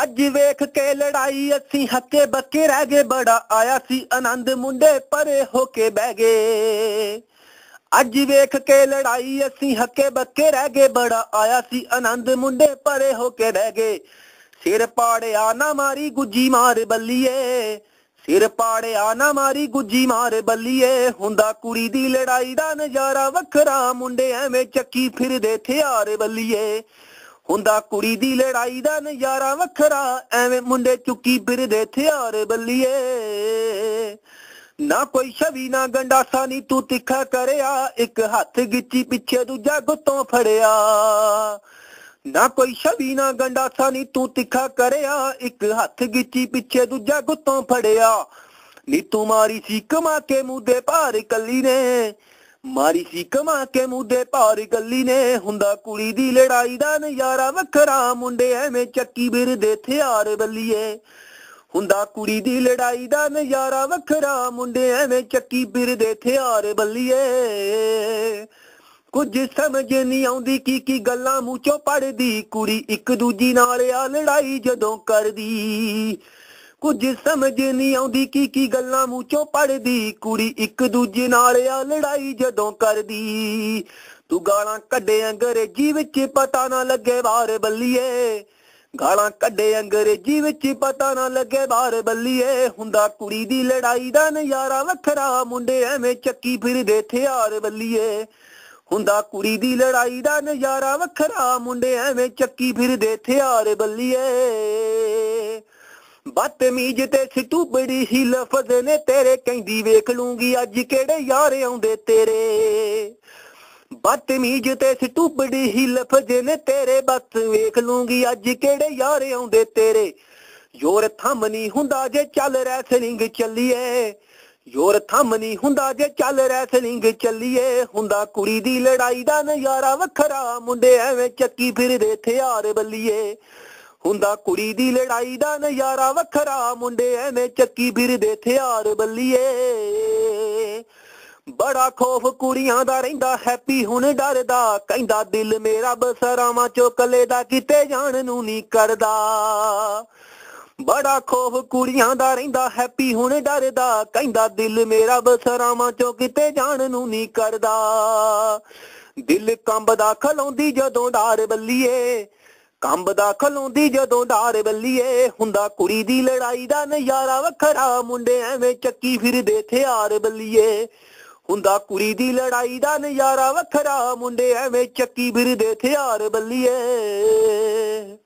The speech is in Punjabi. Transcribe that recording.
ਅੱਜ ਵੇਖ ਕੇ ਲੜਾਈ ਅਸੀਂ ਹੱਕੇ ਬੱਕੇ ਰਹਿ ਗਏ ਬੜਾ ਆਇਆ ਸੀ ਆਨੰਦ ਮੁੰਡੇ ਪਰੇ ਹੋ ਕੇ ਬਹਿ ਗਏ ਅੱਜ ਵੇਖ ਕੇ ਲੜਾਈ ਅਸੀਂ ਹੱਕੇ ਬੱਕੇ ਰਹਿ ਗਏ ਬੜਾ ਆਇਆ ਸੀ ਆਨੰਦ ਮੁੰਡੇ ਪਰੇ ਹੋ ਕੇ ਬਹਿ ਗਏ ਸਿਰ ਪਾੜਿਆ ਨਾ ਮਾਰੀ ਗੁੱਜੀ ਮਾਰ ਬੱਲੀਏ ਸਿਰ ਪਾੜਿਆ ਨਾ ਮਾਰੀ ਗੁੱਜੀ ਮਾਰ ਬੱਲੀਏ ਹੁੰਦਾ ਕੁੜੀ ਦੀ ਲੜਾਈ ਦਾ ਨਜ਼ਾਰਾ ਵੱਖਰਾ ਮੁੰਡੇ ਐਵੇਂ ਚੱਕੀ ਫਿਰਦੇ ਥਿਆਰ ਬੱਲੀਏ ਹੁੰਦਾ ਕੁੜੀ ਦੀ ਲੜਾਈ ਦਾ ਨਜ਼ਾਰਾ ਵੱਖਰਾ ਐਵੇਂ ਮੁੰਡੇ ਚੁੱਕੀ ਫਿਰਦੇ ਥਿਆਰ ਬੱਲੀਏ ਨਾ ਕੋਈ ਛਵੀ ਨਾ ਗੰਡਾਸਾ ਨਹੀਂ ਤੂੰ ਤਿੱਖਾ ਕਰਿਆ ਇੱਕ ਹੱਥ ਗਿੱਚੀ ਪਿੱਛੇ ਦੂਜਾ ਗੁੱਤੋਂ ਫੜਿਆ ਨਾ ਕੋਈ ਛਵੀ ਨਾ ਗੰਡਾਸਾ ਨਹੀਂ ਤੂੰ ਤਿੱਖਾ ਕਰਿਆ ਇੱਕ ਹੱਥ ਗਿੱਚੀ ਪਿੱਛੇ ਦੂਜਾ ਗੁੱਤੋਂ ਫੜਿਆ ਨੀ ਤੂੰ ਮਾਰੀ ਸੀ ਕਮਾ ਕੇ ਮੂਦੇ ਭਾਰ ਕੱਲੀ ਨੇ ਮਾਰੀ ਸੀ ਕਮਾ ਕੇ ਮੁੱਦੇ ਭਾਰ ਗੱਲੀ ਨੇ ਹੁੰਦਾ ਕੁੜੀ ਦੀ ਲੜਾਈ ਦਾ ਨਜ਼ਾਰਾ ਵੱਖਰਾ ਮੁੰਡੇ ਐਵੇਂ ਚੱਕੀ ਬਿਰ ਦੇ ਥਿਆਰ ਬੱਲੀਏ ਹੁੰਦਾ ਕੁੜੀ ਦੀ ਲੜਾਈ ਦਾ ਨਜ਼ਾਰਾ ਵੱਖਰਾ ਮੁੰਡੇ ਐਵੇਂ ਚੱਕੀ ਬਿਰ ਦੇ ਥਿਆਰ ਬੱਲੀਏ ਕੁਝ ਸਮਝ ਨਹੀਂ ਆਉਂਦੀ ਕੀ ਕੀ ਗੱਲਾਂ ਮੂੰਹ ਚੋਂ ਪੜਦੀ ਕੁੜੀ ਇੱਕ ਦੂਜੀ ਨਾਲ ਆ ਲੜਾਈ ਜਦੋਂ ਕਰਦੀ ਕੁਝ ਸਮਝ ਨਹੀਂ ਆਉਂਦੀ ਕੀ ਕੀ ਗੱਲਾਂ ਮੂੰਹੋਂ ਪੜਦੀ ਕੁੜੀ ਇੱਕ ਦੂਜੇ ਨਾਲ ਆ ਲੜਾਈ ਜਦੋਂ ਕਰਦੀ ਤੂੰ ਗਾਲਾਂ ਕੱਢੇ ਅੰਗਰੇਜ਼ੀ ਵਿੱਚ ਪਤਾ ਨਾ ਲੱਗੇ ਬਾਹਰ ਬੱਲੀਏ ਗਾਲਾਂ ਕੱਢੇ ਅੰਗਰੇਜ਼ੀ ਵਿੱਚ ਪਤਾ ਨਾ ਲੱਗੇ ਬਾਹਰ ਬੱਲੀਏ ਹੁੰਦਾ ਕੁੜੀ ਦੀ ਲੜਾਈ ਦਾ ਨਜ਼ਾਰਾ ਵੱਖਰਾ ਮੁੰਡੇ ਐਵੇਂ ਚੱਕੀ ਫਿਰਦੇ ਥਿਆਰ ਬੱਲੀਏ ਹੁੰਦਾ ਕੁੜੀ ਦੀ ਲੜਾਈ ਦਾ ਨਜ਼ਾਰਾ ਵੱਖਰਾ ਮੁੰਡੇ ਐਵੇਂ ਚੱਕੀ ਫਿਰਦੇ ਥਿਆਰ ਬੱਲੀਏ ਬਤਮੀਜ ਤੇ ਸਿੱਧੂ ਬੜੀ ਹੀ ਲਫ਼ਜ਼ ਨੇ ਤੇਰੇ ਕਹਿੰਦੀ ਵੇਖ ਲੂੰਗੀ ਅੱਜ ਕਿਹੜੇ ਯਾਰ ਆਉਂਦੇ ਤੇਰੇ ਬਤਮੀਜ ਤੇ ਸਿੱਧੂ ਬੜੀ ਹੀ ਲਫ਼ਜ਼ ਨੇ ਤੇਰੇ ਬਸ ਵੇਖ ਲੂੰਗੀ ਅੱਜ ਕਿਹੜੇ ਯਾਰ ਆਉਂਦੇ ਤੇਰੇ ਯੋਰ ਥੰਮ ਨਹੀਂ ਹੁੰਦਾ ਜੇ ਚੱਲ ਰੈਸਲਿੰਗ ਚੱਲੀਏ ਯੋਰ ਥੰਮ ਨਹੀਂ ਹੁੰਦਾ ਜੇ ਚੱਲ ਰੈਸਲਿੰਗ ਚੱਲੀਏ ਹੁੰਦਾ ਕੁੜੀ ਦੀ ਲੜਾਈ ਦਾ ਨਜ਼ਾਰਾ ਵੱਖਰਾ ਮੁੰਡੇ ਐਵੇਂ ਚੱਕੀ ਫਿਰਦੇ ਥਿਆਰ ਬੱਲੀਏ ਹੁੰਦਾ ਕੁੜੀ ਦੀ ਲੜਾਈ ਦਾ ਨਜ਼ਾਰਾ ਵੱਖਰਾ ਮੁੰਡੇ ਐਵੇਂ ਚੱਕੀ ਫਿਰਦੇ ਥਿਆਰ ਬੱਲੀਏ ਬੜਾ ਖੋਫ ਕੁੜੀਆਂ ਦਾ ਰਹਿੰਦਾ ਹੈਪੀ ਹੁਣ ਡਰਦਾ ਕਹਿੰਦਾ ਦਿਲ ਮੇਰਾ ਬਸਰਾਵਾਂ ਚੋਕਲੇ ਦਾ ਕਿਤੇ ਜਾਣ ਨੂੰ ਨਹੀਂ ਕਰਦਾ ਬੜਾ ਖੋਫ ਕੁੜੀਆਂ ਦਾ ਰਹਿੰਦਾ ਹੈਪੀ ਹੁਣ ਡਰਦਾ ਕਹਿੰਦਾ ਦਿਲ ਮੇਰਾ ਬਸਰਾਵਾਂ ਚੋਂ ਕਿਤੇ ਜਾਣ ਨੂੰ ਨਹੀਂ ਕਰਦਾ ਦਿਲ ਕੰਬਦਾ ਖਲੋਂਦੀ ਜਦੋਂ ਡਾਰ ਬੱਲੀਏ ਕੰਬ ਦਾ ਖਲੋਂਦੀ ਜਦੋਂ ਧਾਰ ਬੱਲੀਏ ਹੁੰਦਾ ਕੁੜੀ ਦੀ ਲੜਾਈ ਦਾ ਨਜ਼ਾਰਾ ਵੱਖਰਾ ਮੁੰਡੇ ਐਵੇਂ ਚੱਕੀ ਫਿਰਦੇ ਥਿਆਰ ਬੱਲੀਏ ਹੁੰਦਾ ਕੁੜੀ ਦੀ ਲੜਾਈ ਦਾ ਨਜ਼ਾਰਾ ਵੱਖਰਾ ਮੁੰਡੇ ਐਵੇਂ ਚੱਕੀ ਫਿਰਦੇ ਥਿਆਰ ਬੱਲੀਏ